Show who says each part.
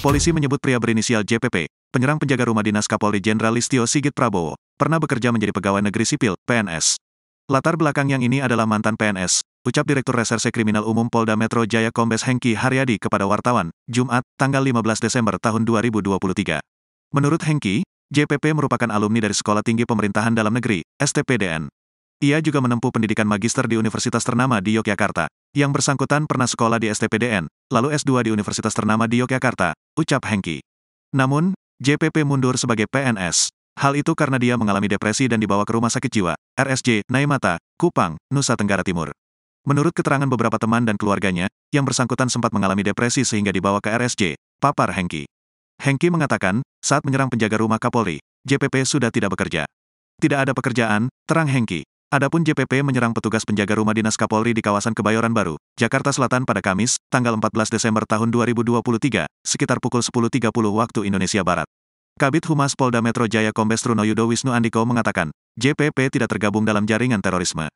Speaker 1: Polisi menyebut pria berinisial JPP, penyerang penjaga rumah dinas Kapolri Jenderal Listio Sigit Prabowo, pernah bekerja menjadi pegawai negeri sipil, PNS. Latar belakang yang ini adalah mantan PNS, ucap Direktur Reserse Kriminal Umum Polda Metro Jaya Kombes Hengki Haryadi kepada wartawan, Jumat, tanggal 15 Desember tahun 2023. Menurut Hengki, JPP merupakan alumni dari Sekolah Tinggi Pemerintahan Dalam Negeri, STPDN. Ia juga menempuh pendidikan magister di universitas ternama di Yogyakarta. Yang bersangkutan pernah sekolah di STPDN, lalu S2 di universitas ternama di Yogyakarta, ucap Hengki. Namun, JPP mundur sebagai PNS. Hal itu karena dia mengalami depresi dan dibawa ke rumah sakit jiwa, RSJ, Naimata, Kupang, Nusa Tenggara Timur. Menurut keterangan beberapa teman dan keluarganya, yang bersangkutan sempat mengalami depresi sehingga dibawa ke RSJ, papar Hengki. Hengki mengatakan, saat menyerang penjaga rumah Kapolri, JPP sudah tidak bekerja. Tidak ada pekerjaan, terang Hengki. Adapun JPP menyerang petugas penjaga rumah dinas Kapolri di kawasan Kebayoran Baru, Jakarta Selatan pada Kamis, tanggal 14 Desember tahun 2023, sekitar pukul 10.30 waktu Indonesia Barat. Kabit Humas Polda Metro Jaya Kombes Truno Yudo Wisnu Andiko mengatakan, JPP tidak tergabung dalam jaringan terorisme.